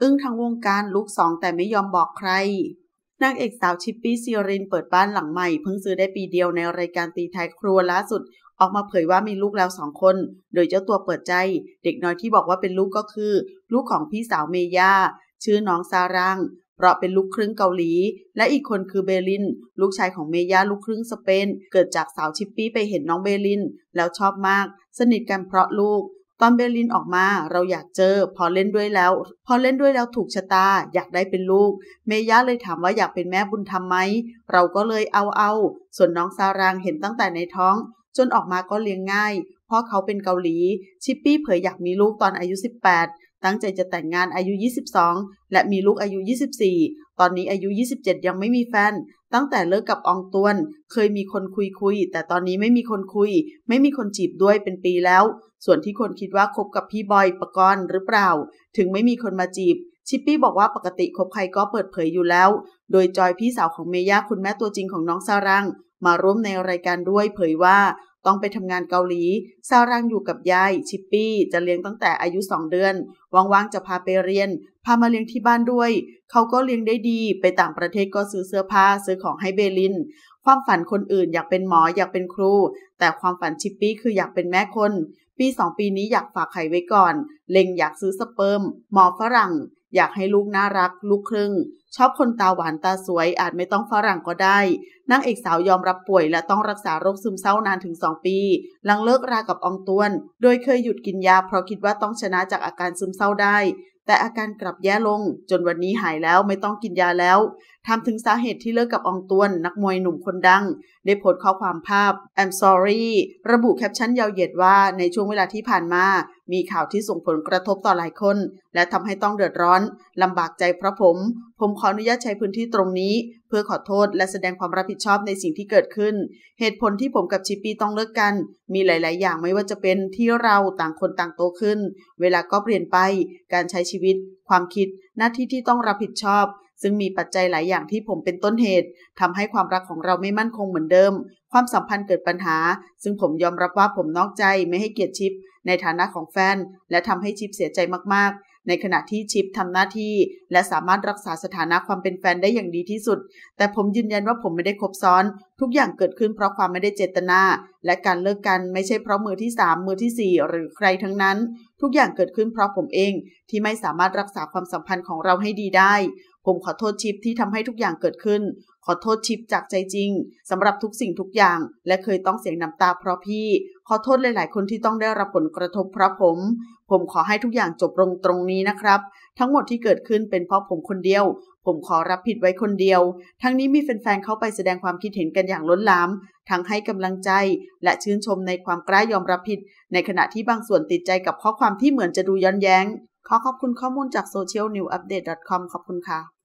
อึ้งทางวงการลูกสองแต่ไม่ยอมบอกใคร นางเอกสาวชิปปี้ซีรินเปิดบ้านหลังใหม่เพิ่งซื้อได้ปีเดียวในรายการตีไทยครัวล่าสุด ออกมาเผยว่ามีลูกแล้วสองคน โดยเจ้าตัวเปิดใจ เด็กน้อยที่บอกว่าเป็นลูกก็คือลูกของพี่สาวเมย่าชื่อน้องซารังเพราะเป็นลูกครึ่งเกาหลี และอีกคนคือเบลิน ลูกชายของเมย่าลูกครึ่งสเปน เกิดจากสาวชิปปี้ไปเห็นน้องเบลิน แล้วชอบมาก สนิทกันเพราะลูกตอนเบลลินออกมาเราอยากเจอ พอเล่นด้วยแล้ว พอเล่นด้วยแล้วถูกชะตาอยากได้เป็นลูก เมย่าเลยถามว่าอยากเป็นแม่บุญธรรมไหมเราก็เลยเอาเอา ส่วนน้องซารางเห็นตั้งแต่ในท้อง จนออกมาก็เลี้ยงง่าย เพราะเขาเป็นเกาหลีชิปปี้เผยอยากมีลูกตอนอายุ 18ตั้งใจจะแต่งงานอายุ 22 และมีลูกอายุ 24 ตอนนี้อายุ 27 ยังไม่มีแฟน ตั้งแต่เลิกกับ อองตวน เคยมีคนคุยคุยแต่ตอนนี้ไม่มีคนคุย ไม่มีคนจีบด้วยเป็นปีแล้ว ส่วนที่คนคิดว่าคบกับพี่บอยปกรณ์หรือเปล่า ถึงไม่มีคนมาจีบ ชิปปี้บอกว่าปกติคบใครก็เปิดเผยอยู่แล้ว โดยจอยพี่สาวของเมย่าคุณแม่ตัวจริงของน้องซารังมาร่วมในรายการด้วยเผยว่าต้องไปทำงานเกาหลี ซารังอยู่กับยาย ชิปปี้จะเลี้ยงตั้งแต่อายุ2เดือนว่างๆจะพาไปเรียน พามาเลี้ยงที่บ้านด้วย เขาก็เลี้ยงได้ดี ไปต่างประเทศก็ซื้อเสื้อผ้าซื้อของให้เบลิน ความฝันคนอื่นอยากเป็นหมออยากเป็นครู แต่ความฝันชิปปี้คืออยากเป็นแม่คน ปีสองปีนี้อยากฝากไข่ไว้ก่อน เล็งอยากซื้อสเปิร์มหมอฝรั่ง อยากให้ลูกน่ารัก ลูกครึ่งชอบคนตาหวานตาสวยอาจไม่ต้องฝรั่งก็ได้นางเอกสาวยอมรับป่วยและต้องรักษาโรคซึมเศร้านานถึง 2 ปีหลังเลิกรากับองตวน โดยเคยหยุดกินยาเพราะคิดว่าต้องชนะจากอาการซึมเศร้าได้ แต่อาการกลับแย่ลง จนวันนี้หายแล้วไม่ต้องกินยาแล้วทำถึงสาเหตุที่เลิกกับองตวน นักมวยหนุ่มคนดังได้โพสต์ข้อความภาพ I'm sorry ระบุแคปชั่นยาวเหยียดว่าในช่วงเวลาที่ผ่านมามีข่าวที่ส่งผลกระทบต่อหลายคน และทำให้ต้องเดือดร้อนลำบากใจเพราะผม ผมขออนุญาตใช้พื้นที่ตรงนี้เพื่อขอโทษและแสดงความรับผิดชอบในสิ่งที่เกิดขึ้นเหตุผลที่ผมกับชิปปี้ต้องเลิกกัน มีหลาย ๆ อย่างไม่ว่าจะเป็นที่เราต่างคนต่างโตขึ้น เวลาก็เปลี่ยนไปการใช้ชีวิตความคิดหน้าที่ที่ต้องรับผิดชอบ ซึ่งมีปัจจัยหลายอย่างที่ผมเป็นต้นเหตุ ทำให้ความรักของเราไม่มั่นคงเหมือนเดิม ความสัมพันธ์เกิดปัญหา ซึ่งผมยอมรับว่าผมนอกใจไม่ให้เกียรติชิป ในฐานะของแฟนและทำให้ชิปเสียใจมาก ๆในขณะที่ชิปทำหน้าที่ และสามารถรักษาสถานะความเป็นแฟนได้อย่างดีที่สุด แต่ผมยืนยันว่าผมไม่ได้คบซ้อน ทุกอย่างเกิดขึ้น เพราะความไม่ได้เจตนา และการเลิกกันไม่ใช่เพราะมือที่ 3 มือที่ 4 หรือใครทั้งนั้น ทุกอย่างเกิดขึ้นเพราะผมเองที่ไม่สามารถรักษาความสัมพันธ์ของเราให้ดีได้ ผมขอโทษชิปที่ทำให้ทุกอย่างเกิดขึ้นขอโทษชิปจากใจจริงสำหรับทุกสิ่งทุกอย่างและเคยต้องเสียงน้ำตาเพราะพี่ขอโทษหลายๆ คนที่ต้องได้รับผลกระทบเพราะผมผมขอให้ทุกอย่างจบลงตรงนี้นะครับทั้งหมดที่เกิดขึ้นเป็นเพราะผมคนเดียวผมขอรับผิดไว้คนเดียวทั้งนี้มีแฟนๆเข้าไปแสดงความคิดเห็นกันอย่างล้นหลามทั้งให้กำลังใจและชื่นชมในความกล้ายอมรับผิดในขณะที่บางส่วนติดใจกับข้อความที่เหมือนจะดูย้อนแย้งขอขอบคุณข้อมูลจาก socialnewupdate.com ขอบคุณค่ะ